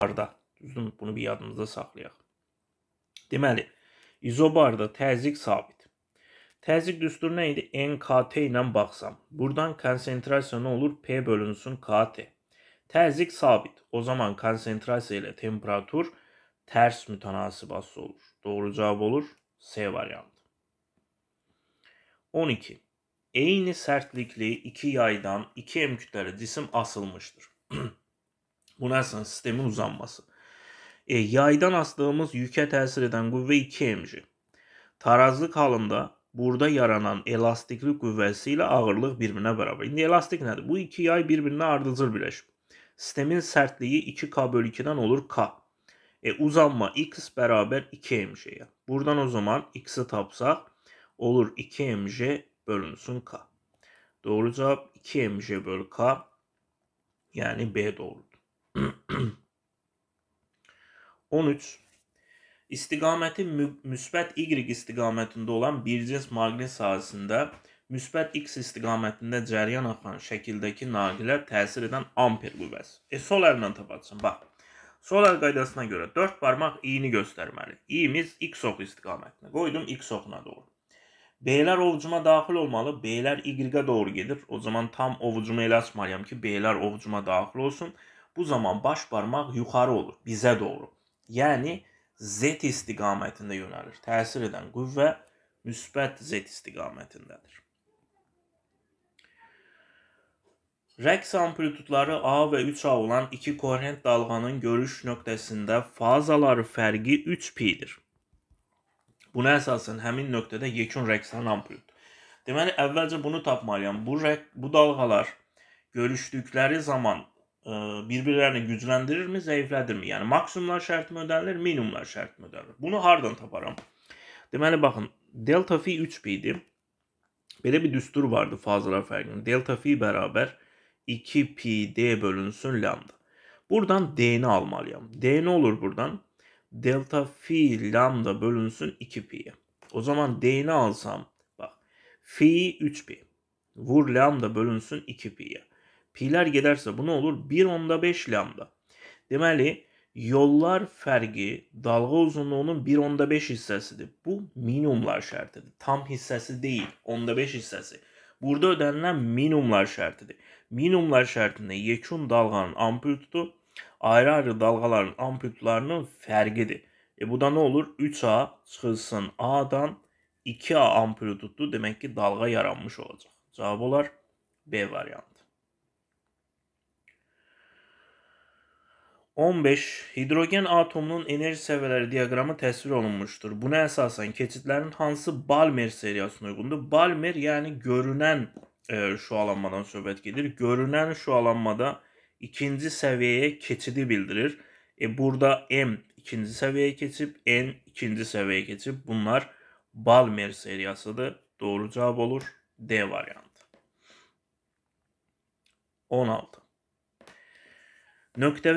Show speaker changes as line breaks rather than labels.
izobarda. Düzdürmü? Bunu bir yadınızda saxlayaq. Deməli, izobarda təzyiq sabit. Təzyiq düstur nə idi? NKT ilə baxsam. Buradan konsentrasiya olur? P bölünsün KT. Təzyiq sabit. O zaman konsentrasiya ilə temperatur ters mütenasibası olur. Doğru cevap olur C variantı. 12. Eyni sertlikli iki yaydan iki M kütleri cisim asılmıştır. Bunarsan sistemin uzanması. E, yaydan asdığımız yüke təsir edən qüvvə 2 mg. Tarazlıq halında burada yaranan elastiklik qüvvəsi ilə ağırlıq bir-birinə bərabər. İndi elastik nədir? Bu iki yay bir-birinə ardıcıl birləşib. Sistemin sertliği 2K bölü 2 olur K. E, uzanma X bərabər 2 mg'ye. Buradan o zaman X'i tapsaq olur 2 mg bölünsün K. Doğru cevap 2 mg bölü K yani B doğrudur. 13. İstiqaməti müsbət y istiqamətində olan bircins maqnit sahəsində müsbət x istiqamətində cəryan axan şəkildəki naqilə təsir edən amper qüvvəsi. E sol əllə tapacağam. Bax. Sol əl qaydasına görə 4 barmaq i-ni göstərməli. i-miz x oxu istiqamətinə. Qoydum x oxuna doğru. Beylər ovucuma daxil olmalı. Beylər y-ə doğru gedir. O zaman tam ovucumu elə açmalıyam ki, beylər ovucuma daxil olsun. Bu zaman baş barmaq yuxarı olur, bizə doğru. Yəni Z istiqamətində yönəlir. Təsir edən qüvvə müsbət Z istiqamətindədir. Rəqs amplitudları A və 3A olan iki koherent dalğanın görüş nöqtəsində fazaları fərqi 3P-dir. Buna əsasən həmin nöqtədə yekun rəqsan amplitud. Deməli, əvvəlcə bunu tapmalıyam. Bu, rəq, bu dalğalar görüşdükləri zaman E, birbirlerini güçlendirir mi, zayıflatır mı? yani maksimumlar şərt modellər, minimumlar şərt modellər. Bunu hardan taparım demeli hani bakın delta fi 3p idi. Belə bir düstur vardı fazalar fərqinin. Delta fi bərabər 2 d bölünsün lambda. Buradan d'ni almalıyım D ne olur buradan? Delta fi lambda bölünsün 2p'ye. O zaman d'ni alsam bak fi 3 pi vur lambda bölünsün 2p'ye. pi'lər gedərsə bu nə olur? 1.5 lambda. Deməli, yollar fərqi dalğa uzunluğunun 1.5 hissəsidir. Bu minimumlar şərtidir. Tam hissəsi deyil, 15 hissəsi. Burada ödənilən minimumlar şərtidir. Minimumlar şərtində yekun dalğanın amplitudu ayrı-ayrı dalğaların amplitudlarının fərqidir. E bu da nə olur? 3A çıxılsın A-dan 2A amplitudlu demək ki dalğa yaranmış olacaq. Cavab olar B variantı. 15. Hidrojen atomunun enerji seviyeleri diyagramı tasvir olunmuştur. Buna esasen keçitlerin hansı Balmer seriyasına uygundur? Balmer yani görünen e, şu alanmadan söhbət gedir. Görünen şu alanmada ikinci seviyeye keçidi bildirir. E, burada M ikinci seviyeye keçip N ikinci seviyeye keçip bunlar Balmer seriyasıdır. Doğru cevap olur. D variantı. 16. Nöktəvi